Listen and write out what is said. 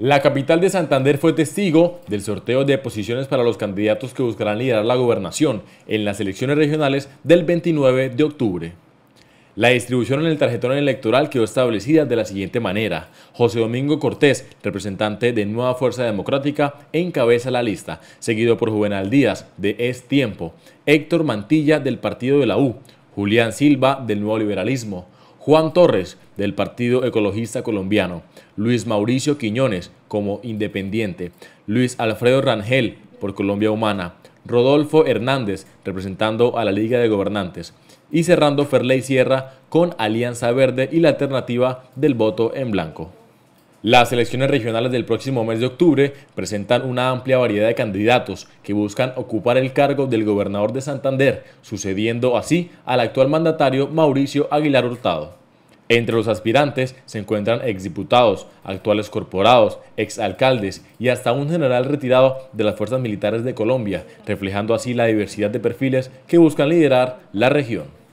La capital de Santander fue testigo del sorteo de posiciones para los candidatos que buscarán liderar la gobernación en las elecciones regionales del 29 de octubre. La distribución en el tarjetón electoral quedó establecida de la siguiente manera. José Domingo Cortés, representante de Nueva Fuerza Democrática, encabeza la lista, seguido por Juvenal Díaz, de Es Tiempo, Héctor Mantilla, del Partido de la U, Julián Silva, del Nuevo Liberalismo, Juan Torres, del Partido Ecologista Colombiano, Luis Mauricio Quiñones, como independiente, Luis Alfredo Rangel, por Colombia Humana, Rodolfo Hernández, representando a la Liga de Gobernantes, y cerrando Ferley Sierra con Alianza Verde y la alternativa del voto en blanco. Las elecciones regionales del próximo mes de octubre presentan una amplia variedad de candidatos que buscan ocupar el cargo del gobernador de Santander, sucediendo así al actual mandatario Mauricio Aguilar Hurtado. Entre los aspirantes se encuentran exdiputados, actuales corporados, exalcaldes y hasta un general retirado de las Fuerzas Militares de Colombia, reflejando así la diversidad de perfiles que buscan liderar la región.